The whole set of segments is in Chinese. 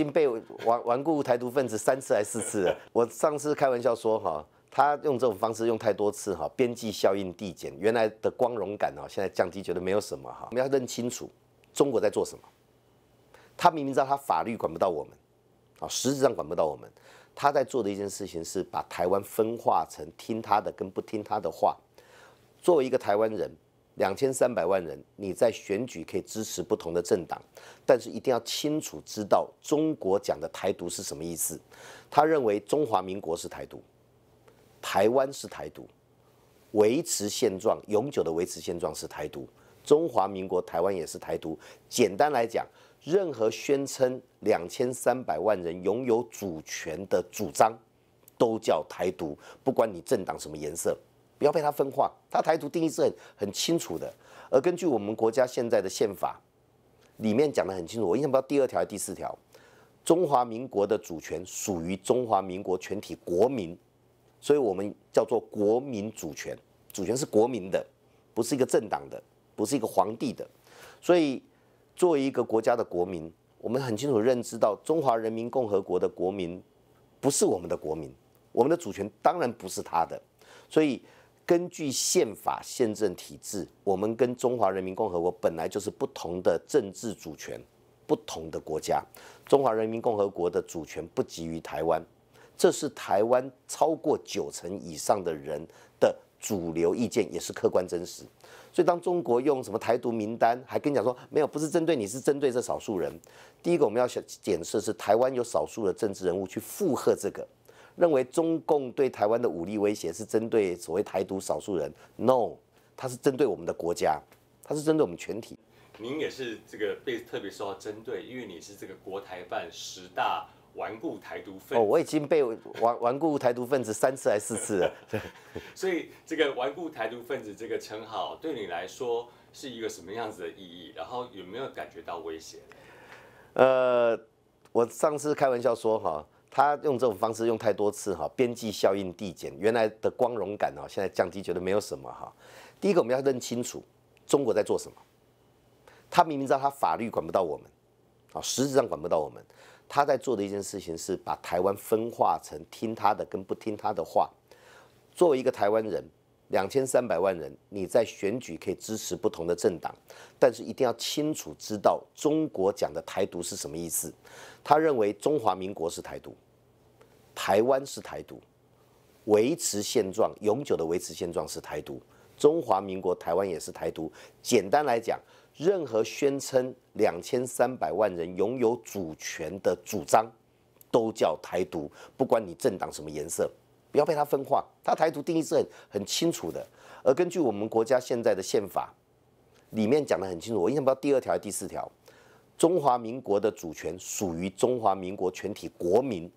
已经被顽顽固台独分子三次还四次了。我上次开玩笑说哈，他用这种方式用太多次哈，边际效应递减，原来的光荣感哦，现在降低，觉得没有什么哈。我们要认清楚，中国在做什么？他明明知道他法律管不到我们，啊，实质上管不到我们。他在做的一件事情是把台湾分化成听他的跟不听他的话。作为一个台湾人。两千三百万人，你在选举可以支持不同的政党，但是一定要清楚知道中国讲的“台独”是什么意思。他认为中华民国是台独，台湾是台独，维持现状、永久的维持现状是台独，中华民国、台湾也是台独。简单来讲，任何宣称两千三百万人拥有主权的主张，都叫台独，不管你政党什么颜色。不要被他分化，他台独定义是很很清楚的。而根据我们国家现在的宪法里面讲的很清楚，我印象不到第二条还是第四条，中华民国的主权属于中华民国全体国民，所以我们叫做国民主权，主权是国民的，不是一个政党的，不是一个皇帝的。所以作为一个国家的国民，我们很清楚认知到，中华人民共和国的国民不是我们的国民，我们的主权当然不是他的，所以。根据宪法宪政体制，我们跟中华人民共和国本来就是不同的政治主权，不同的国家。中华人民共和国的主权不及于台湾，这是台湾超过九成以上的人的主流意见，也是客观真实。所以，当中国用什么“台独”名单，还跟你讲说没有，不是针对你，是针对这少数人。第一个，我们要检测是台湾有少数的政治人物去附和这个。认为中共对台湾的武力威胁是针对所谓台独少数人，no，它是针对我们的国家，它是针对我们全体。您也是这个被特别受到针对，因为你是这个国台办十大顽固台独分子。哦，我已经被顽 顽固台独分子三次还四次了。所以这个顽固台独分子这个称号对你来说是一个什么样子的意义？然后有没有感觉到威胁？呃，我上次开玩笑说哈。他用这种方式用太多次哈，边际效应递减，原来的光荣感哦，现在降低，觉得没有什么哈。第一个我们要认清楚，中国在做什么？他明明知道他法律管不到我们，啊，实质上管不到我们。他在做的一件事情是把台湾分化成听他的跟不听他的话。作为一个台湾人，两千三百万人，你在选举可以支持不同的政党，但是一定要清楚知道中国讲的台独是什么意思。他认为中华民国是台独。台湾是台独，维持现状，永久的维持现状是台独。中华民国台湾也是台独。简单来讲，任何宣称两千三百万人拥有主权的主张，都叫台独。不管你政党什么颜色，不要被他分化。他台独定义是很很清楚的。而根据我们国家现在的宪法，里面讲的很清楚，我印象不到第二条第四条，中华民国的主权属于中华民国全体国民。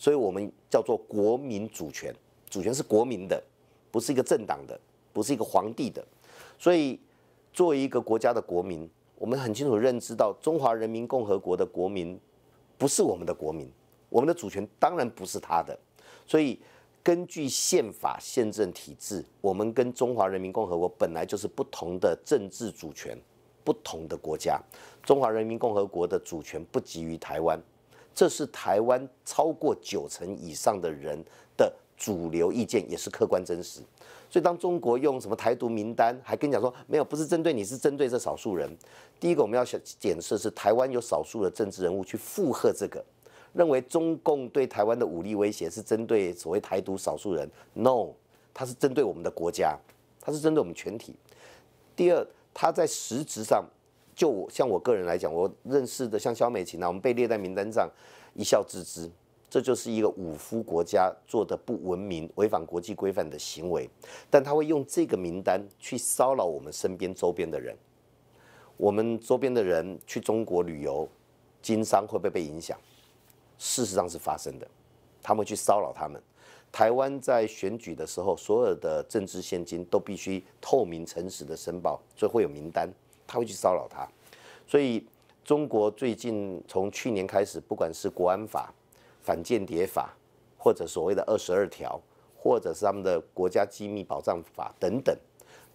所以，我们叫做国民主权，主权是国民的，不是一个政党的，不是一个皇帝的。所以，作为一个国家的国民，我们很清楚认知到，中华人民共和国的国民不是我们的国民，我们的主权当然不是他的。所以，根据宪法宪政体制，我们跟中华人民共和国本来就是不同的政治主权，不同的国家。中华人民共和国的主权不及于台湾。这是台湾超过九成以上的人的主流意见，也是客观真实。所以，当中国用什么台独名单，还跟你讲说没有，不是针对你，是针对这少数人。第一个，我们要想检测是台湾有少数的政治人物去附和这个，认为中共对台湾的武力威胁是针对所谓台独少数人。No，他是针对我们的国家，他是针对我们全体。第二，他在实质上。就像我个人来讲，我认识的像肖美琴啊，我们被列在名单上，一笑置之。这就是一个五夫国家做的不文明、违反国际规范的行为。但他会用这个名单去骚扰我们身边、周边的人。我们周边的人去中国旅游、经商会不会被影响？事实上是发生的。他们去骚扰他们。台湾在选举的时候，所有的政治现金都必须透明、诚实的申报，所以会有名单。他会去骚扰他，所以中国最近从去年开始，不管是国安法、反间谍法，或者所谓的二十二条，或者是他们的国家机密保障法等等，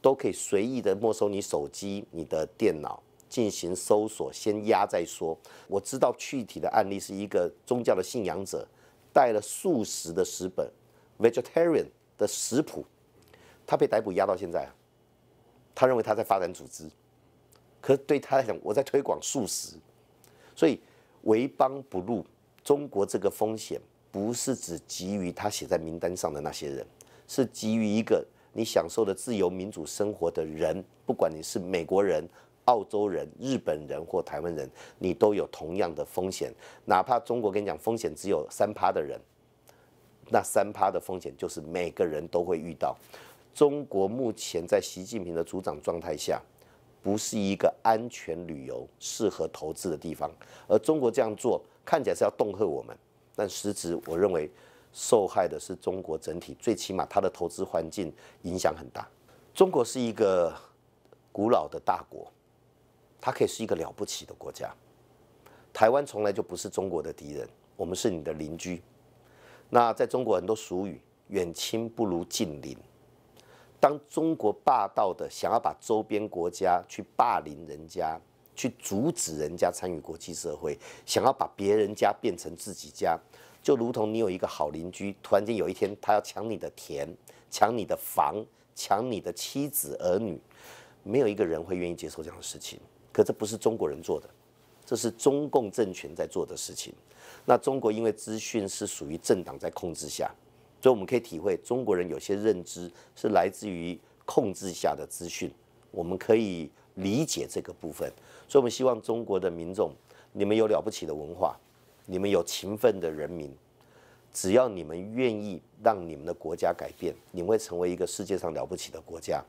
都可以随意的没收你手机、你的电脑进行搜索，先压再说。我知道具体的案例是一个宗教的信仰者带了数十的食本 （vegetarian） 的食谱，他被逮捕压到现在，他认为他在发展组织。可是对他来讲，我在推广素食，所以为邦不入。中国这个风险不是只基于他写在名单上的那些人，是基于一个你享受的自由民主生活的人，不管你是美国人、澳洲人、日本人或台湾人，你都有同样的风险。哪怕中国跟你讲风险只有三趴的人，那三趴的风险就是每个人都会遇到。中国目前在习近平的组长状态下。不是一个安全旅游、适合投资的地方，而中国这样做看起来是要恫吓我们，但实质我认为受害的是中国整体，最起码它的投资环境影响很大。中国是一个古老的大国，它可以是一个了不起的国家。台湾从来就不是中国的敌人，我们是你的邻居。那在中国很多俗语，远亲不如近邻。当中国霸道的想要把周边国家去霸凌人家，去阻止人家参与国际社会，想要把别人家变成自己家，就如同你有一个好邻居，突然间有一天他要抢你的田，抢你的房，抢你的妻子儿女，没有一个人会愿意接受这样的事情。可这不是中国人做的，这是中共政权在做的事情。那中国因为资讯是属于政党在控制下。所以我们可以体会中国人有些认知是来自于控制下的资讯，我们可以理解这个部分。所以，我们希望中国的民众，你们有了不起的文化，你们有勤奋的人民，只要你们愿意让你们的国家改变，你会成为一个世界上了不起的国家。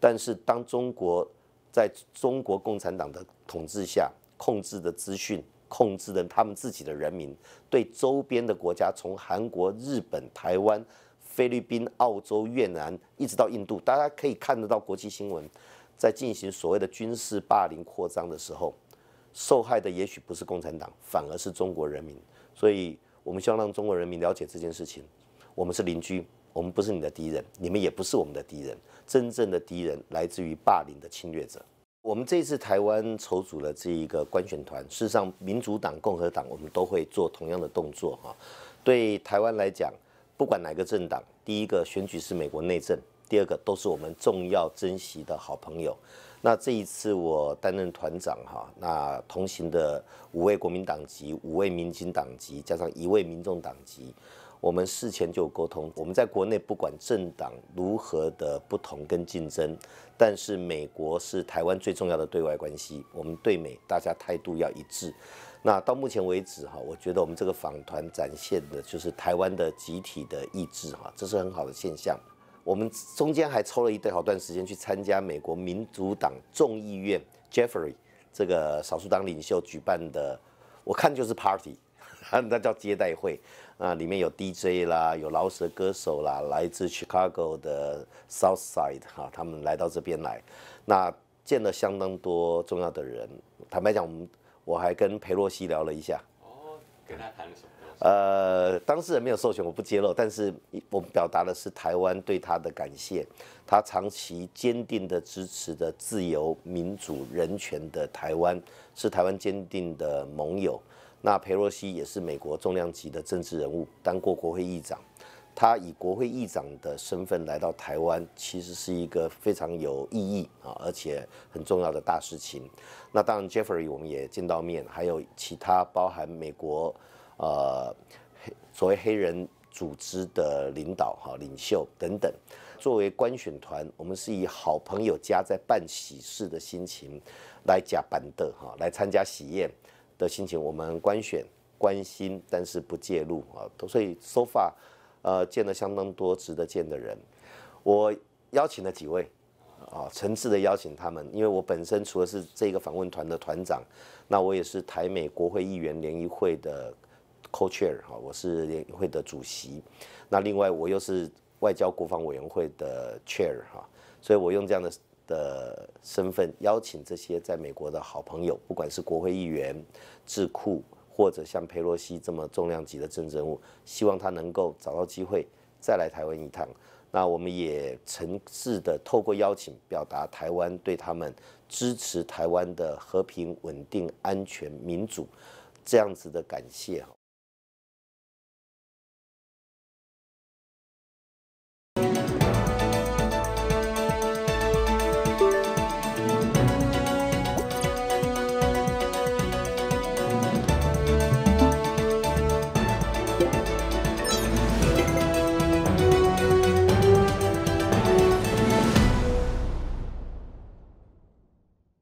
但是，当中国在中国共产党的统治下控制的资讯。控制的他们自己的人民，对周边的国家，从韩国、日本、台湾、菲律宾、澳洲、越南，一直到印度，大家可以看得到国际新闻，在进行所谓的军事霸凌扩张的时候，受害的也许不是共产党，反而是中国人民。所以我们希望让中国人民了解这件事情：我们是邻居，我们不是你的敌人，你们也不是我们的敌人。真正的敌人来自于霸凌的侵略者。我们这次台湾筹组了这一个观选团，事实上，民主党、共和党，我们都会做同样的动作哈。对台湾来讲，不管哪个政党，第一个选举是美国内政，第二个都是我们重要珍惜的好朋友。那这一次我担任团长哈，那同行的五位国民党籍、五位民进党籍，加上一位民众党籍。我们事前就有沟通，我们在国内不管政党如何的不同跟竞争，但是美国是台湾最重要的对外关系，我们对美大家态度要一致。那到目前为止哈，我觉得我们这个访团展现的就是台湾的集体的意志哈，这是很好的现象。我们中间还抽了一段好段时间去参加美国民主党众议院 Jeffrey 这个少数党领袖举办的，我看就是 party。啊，那叫接待会啊，里面有 DJ 啦，有饶舌歌手啦，来自 Chicago 的 South Side 哈，他们来到这边来，那见了相当多重要的人。坦白讲，我们我还跟裴洛西聊了一下。哦，跟他谈了什么？呃，当事人没有授权，我不揭露。但是，我表达的是台湾对他的感谢。他长期坚定的支持的自由、民主、人权的台湾，是台湾坚定的盟友。那佩洛西也是美国重量级的政治人物，当过国会议长。他以国会议长的身份来到台湾，其实是一个非常有意义啊，而且很重要的大事情。那当然 j e f f r e y 我们也见到面，还有其他包含美国呃所谓黑人组织的领导哈领袖等等。作为官选团，我们是以好朋友家在办喜事的心情来假板的哈，来参加喜宴。的心情，我们官选关心，但是不介入啊。所以 so far，呃，见了相当多值得见的人。我邀请了几位，啊，诚挚的邀请他们，因为我本身除了是这个访问团的团长，那我也是台美国会议员联谊会的 co-chair 哈，我是联谊会的主席。那另外我又是外交国防委员会的 chair 哈，所以我用这样的。的身份邀请这些在美国的好朋友，不管是国会议员、智库，或者像佩洛西这么重量级的政治人物，希望他能够找到机会再来台湾一趟。那我们也诚挚的透过邀请，表达台湾对他们支持台湾的和平、稳定、安全、民主这样子的感谢。